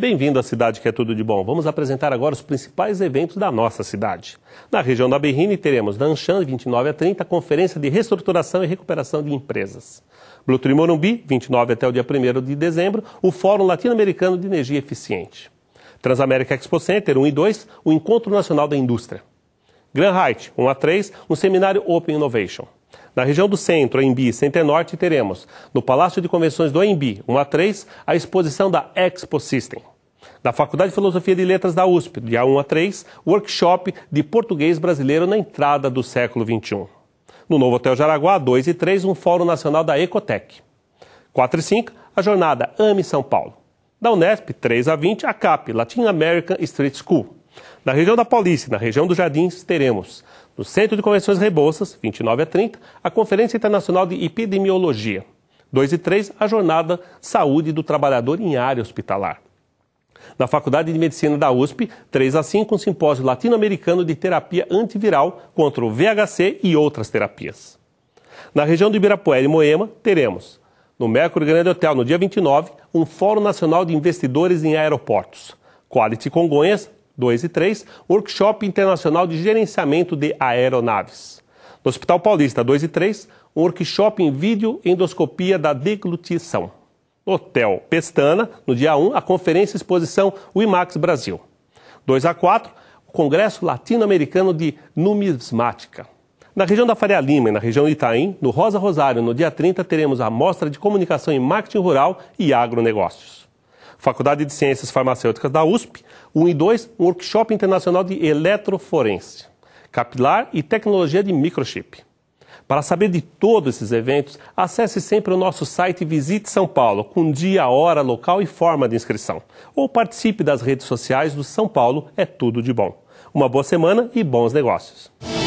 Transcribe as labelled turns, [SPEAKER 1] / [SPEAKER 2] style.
[SPEAKER 1] Bem-vindo à Cidade que é Tudo de Bom. Vamos apresentar agora os principais eventos da nossa cidade. Na região da Berrini, teremos na 29 a 30, a Conferência de Reestruturação e Recuperação de Empresas. Blutri Morumbi, 29 até o dia 1 de dezembro, o Fórum Latino-Americano de Energia Eficiente. Transamérica Expo Center, 1 e 2, o Encontro Nacional da Indústria. Grand Height, 1 a 3, um seminário Open Innovation. Na região do centro, Embi, Centenorte, teremos, no Palácio de Convenções do Embi, 1 a 3, a exposição da Expo System. Na Faculdade de Filosofia e Letras da USP, dia 1 a 3, workshop de português brasileiro na entrada do século XXI. No Novo Hotel Jaraguá, 2 e 3, um Fórum Nacional da Ecotec. 4 e 5, a jornada Ame São Paulo. Da Unesp, 3 a 20, a CAP, Latin American Street School. Na região da Polícia, na região dos Jardins, teremos no Centro de Convenções Rebouças, 29 a 30, a Conferência Internacional de Epidemiologia. 2 e 3, a Jornada Saúde do Trabalhador em Área Hospitalar. Na Faculdade de Medicina da USP, 3 a 5, um simpósio latino-americano de terapia antiviral contra o VHC e outras terapias. Na região do Ibirapuera e Moema, teremos, no Mercury Grande Hotel, no dia 29, um Fórum Nacional de Investidores em Aeroportos. Quality Congonhas, 2 e 3, Workshop Internacional de Gerenciamento de Aeronaves. No Hospital Paulista 2 e 3, um workshop em vídeo endoscopia da deglutição. Hotel Pestana, no dia 1, a conferência e exposição WIMAX Brasil. 2 a 4, o Congresso Latino-Americano de Numismática. Na região da Faria Lima e na região de Itaim, no Rosa Rosário, no dia 30, teremos a Mostra de Comunicação em Marketing Rural e Agronegócios. Faculdade de Ciências Farmacêuticas da USP, 1 e 2, um workshop internacional de eletroforense, capilar e tecnologia de microchip. Para saber de todos esses eventos, acesse sempre o nosso site Visite São Paulo, com dia, hora, local e forma de inscrição. Ou participe das redes sociais do São Paulo É Tudo de Bom. Uma boa semana e bons negócios!